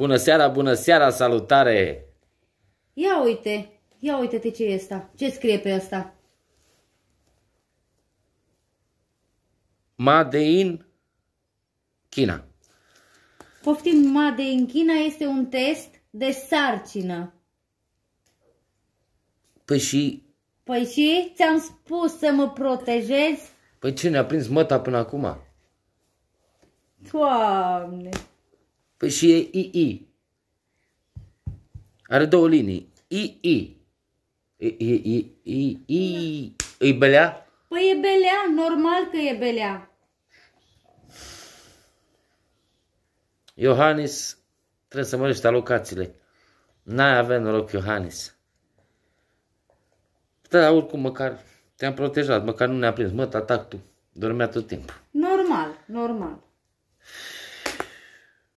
Bună seara, bună seara, salutare! Ia uite, ia uite-te ce e asta, ce scrie pe asta. Made in China. Poftim, Made in China este un test de sarcină. Păi și... Păi și ți-am spus să mă protejezi? Păi ce ne-a prins măta până acum? Doamne! Păi și e II. Are două linii. II. E, e, e, e, e, e belea? Păi e belea, normal că e belea. Iohannis, trebuie să mărești alocațiile. N-ai avea noroc, Iohannis. Dar oricum, măcar te-am protejat, măcar nu ne-a prins. Mă, tatac tu. Dormea tot timpul. Normal, normal.